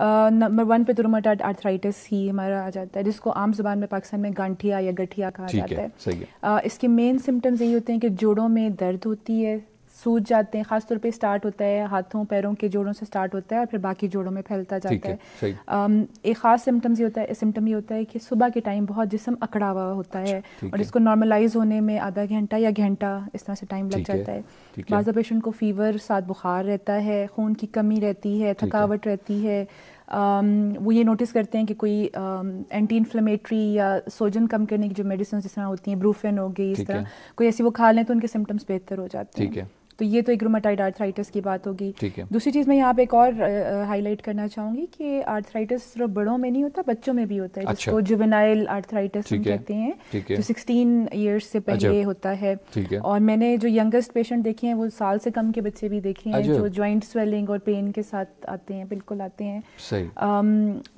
Number one पे तुरमटाट arthritis ही हमारा आ जाता है जिसको आम जबान में पाकिस्तान में गांठिया या गठिया कहा जाता है, है। इसके मेन सिम्टम्स यही होते हैं कि जोड़ों में दर्द होती है सूज जाते हैं खासतौर पे स्टार्ट होता है हाथों पैरों के जोड़ों से स्टार्ट होता है और फिर बाकी जोड़ों में फैलता जाता है, है um, एक खास सिम्टम्स ये होता है सिम्टम ये होता है कि सुबह के टाइम बहुत जिसम अकड़ा हुआ होता है अच्छा, और इसको नॉर्मलाइज होने में आधा घंटा या घंटा इस तरह से टाइम लग जाता है बाजा पेशेंट को फीवर साथ बुखार रहता है खून की कमी रहती है थकावट रहती है Um, वो ये नोटिस करते हैं कि कोई एंटी इन्फ्लेमेटरी या सोजन कम करने की जो मेडिसिन जिस तरह होती हैं ब्रूफेन हो गई इस तरह कोई ऐसी वो खा लें तो उनके सिम्टम्स बेहतर हो जाते हैं तो ये तो एक रोमाटाइड आर्थराइटिस की बात होगी दूसरी चीज़ मैं यहाँ पे एक और हाईलाइट करना चाहूंगी कि आर्थराइटिस सिर्फ बड़ों में नहीं होता बच्चों में भी होता है अच्छा। जिसको जुवेनाइल आर्थराइटिस कहते हैं जो सिक्सटीन ईयर्स से अच्छा। पहले होता है और मैंने जो यंगेस्ट पेशेंट देखे हैं वो साल से कम के बच्चे भी देखे हैं अच्छा। जो ज्वाइंट स्वेलिंग और पेन के साथ आते हैं बिल्कुल आते हैं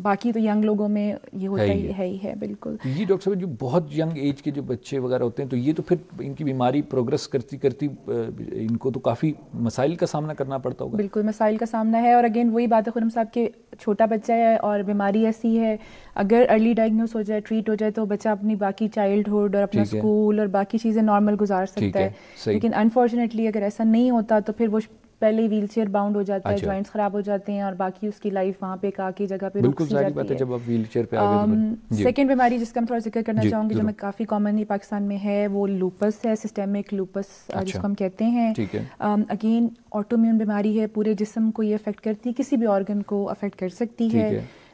बाकी तो यंग लोगों में ये होता ही है ही है बिल्कुल ये डॉक्टर साहब जो बहुत यंग एज के जो बच्चे वगैरह होते हैं तो ये तो फिर इनकी बीमारी प्रोग्रेस करती करती इनको तो काफ़ी मसाइल का सामना करना पड़ता होगा बिल्कुल मसाइल का सामना है और अगेन वही बात है खुरम साहब के छोटा बच्चा है और बीमारी ऐसी है अगर अर्ली डायग्नोस हो जाए ट्रीट हो जाए तो बच्चा अपनी बाकी चाइल्डहुड और अपना स्कूल और बाकी चीज़ें नॉर्मल गुजार सकता है, है लेकिन अनफॉर्चुनेटली अगर ऐसा नहीं होता तो फिर वो पहले व्हील चेयर बाउंड हो जाता है ज्वाइंट्स अच्छा। खराब हो जाते हैं और बाकी उसकी लाइफ वहाँ पे का की जगह पे रुक सी है जब आप व्हील चेयर पे um, तो बीमारी जिसका मैं थोड़ा जिक्र करना चाहूंगी जो मैं काफी कॉमनली पाकिस्तान में है वो लूपस है सिस्टेमिक uh, अच्छा। लूपस जिसको हम कहते हैं अगेन ऑटोम्यून um, बीमारी है पूरे जिसम को ये अफेक्ट करती है किसी भी ऑर्गन को अफेक्ट कर सकती है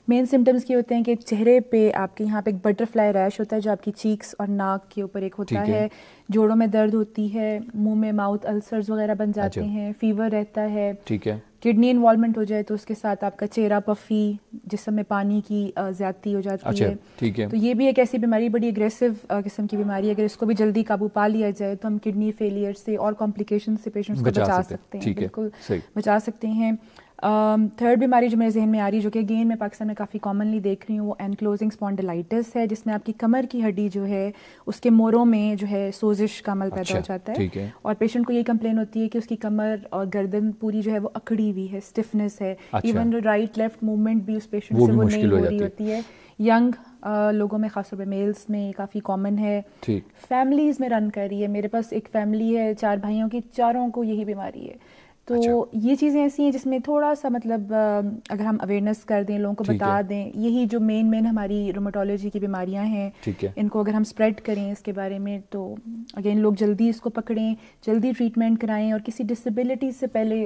मेन सिम्टम्स ये होते हैं कि चेहरे पे आपके यहाँ पे एक बटरफ्लाई रैश होता है जो आपकी चीक्स और नाक के ऊपर एक होता है।, है जोड़ों में दर्द होती है मुंह में माउथ अल्सर्स वगैरह बन जाते अच्छा। हैं फीवर रहता है ठीक है किडनी इन्वॉल्वमेंट हो जाए तो उसके साथ आपका चेहरा पफी जिसम में पानी की ज्यादती हो जाती अच्छा, है ठीक है तो ये भी एक ऐसी बीमारी बड़ी अग्रेसिव किस्म की बीमारी है अगर इसको भी जल्दी काबू पा लिया जाए तो हम किडनी फेलियर से और कॉम्प्लिकेशन से पेशेंट्स को बचा सकते हैं बिल्कुल बचा सकते हैं थर्ड um, बीमारी जो मेरे जहन में आ रही है जो कि अगेन मैं पाकिस्तान में काफ़ी कॉमनली देख रही हूँ वो एनक्लोजिंग स्पॉन्डिलाइटिस है जिसमें आपकी कमर की हड्डी जो है उसके मोरों में जो है सोजिश का अमल पैदा हो अच्छा, जाता है, और पेशेंट को ये कंप्लेन होती है कि उसकी कमर और गर्दन पूरी जो है वो अकड़ी हुई है स्टिफनेस है इवन राइट लेफ्ट मूवमेंट भी उस पेशेंट से वो नहीं हो रही होती है यंग uh, लोगों में खासतौर पर मेल्स में काफ़ी कॉमन है फैमिलीज़ में रन कर रही है मेरे पास एक फैमिली है चार भाइयों की चारों को यही बीमारी है तो अच्छा। ये चीज़ें ऐसी हैं जिसमें थोड़ा सा मतलब अगर हम अवेयरनेस कर दें लोगों को बता दें यही जो मेन मेन हमारी रोमाटोलॉजी की बीमारियां हैं है। इनको अगर हम स्प्रेड करें इसके बारे में तो अगेन लोग जल्दी इसको पकड़ें जल्दी ट्रीटमेंट कराएं और किसी डिसेबिलिटी से पहले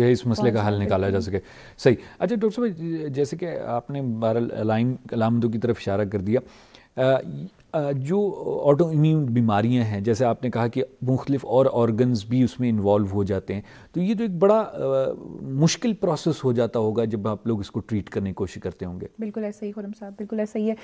यही इस मसले का हल निकाला जा सके सही अच्छा डॉक्टर साहब जैसे कि आपने बहर लाइन लामदू की तरफ इशारा कर दिया जो ऑटो इम्यून बीमारियां हैं जैसे आपने कहा कि मुख्तलिफ और ऑर्गन्स भी उसमें इन्वॉल्व हो जाते हैं तो ये तो एक बड़ा आ, मुश्किल प्रोसेस हो जाता होगा जब आप लोग इसको ट्रीट करने की कोशिश करते होंगे बिल्कुल ऐसा ही खुरम साहब बिल्कुल ऐसा ही है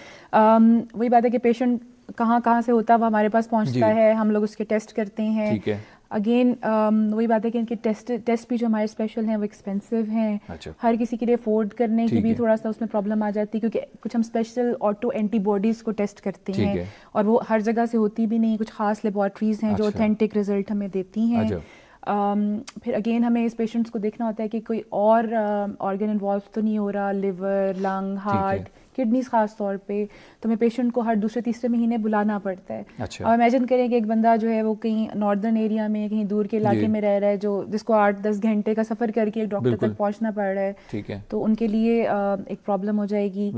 वही बात है कि पेशेंट कहाँ कहाँ से होता है वो हमारे पास पहुँचता है हम लोग उसके टेस्ट करते हैं ठीक है अगेन um, वही बात है कि इनके टेस्ट टेस्ट भी जो हमारे स्पेशल हैं वो एक्सपेंसिव हैं अच्छा। हर किसी के लिए अफोर्ड करने की भी थोड़ा सा उसमें प्रॉब्लम आ जाती है क्योंकि कुछ हम स्पेशल ऑटो एंटीबॉडीज़ को टेस्ट करते हैं है। और वो हर जगह से होती भी नहीं कुछ खास लेबॉरटरीज़ हैं जो ऑथेंटिक अच्छा। रिजल्ट हमें देती हैं अच्छा। um, फिर अगेन हमें इस पेशेंट्स को देखना होता है कि कोई और ऑर्गन uh, इन्वॉल्व तो नहीं हो रहा लिवर लंग हार्ट किडनीज खास तौर पे तो मैं पेशेंट को हर दूसरे तीसरे महीने बुलाना पड़ता है अच्छा। और इमेजिन करें कि एक बंदा जो है वो कहीं नॉर्दर्न एरिया में कहीं दूर के इलाके में रह रहा है जो जिसको आठ दस घंटे का सफ़र करके एक डॉक्टर तक पहुँचना पड़ रहा है ठीक है तो उनके लिए एक प्रॉब्लम हो जाएगी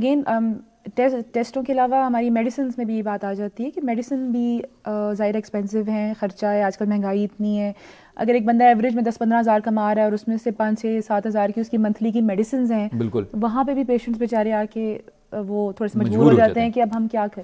अगेन टेस्ट टेस्टों के अलावा हमारी मेडिसिन में भी ये बात आ जाती है कि मेडिसिन भी ज़ाहिर एक्सपेंसिव हैं ख़र्चा है आजकल महंगाई इतनी है अगर एक बंदा एवरेज में दस पंद्रह हज़ार कमा रहा है और उसमें से पाँच छः सात हज़ार की उसकी मंथली की मेडिसिन हैं बिल्कुल वहाँ पर पे भी पेशेंट्स बेचारे आके वो थोड़े से मजबूर हो जाते हैं कि अब हम क्या करें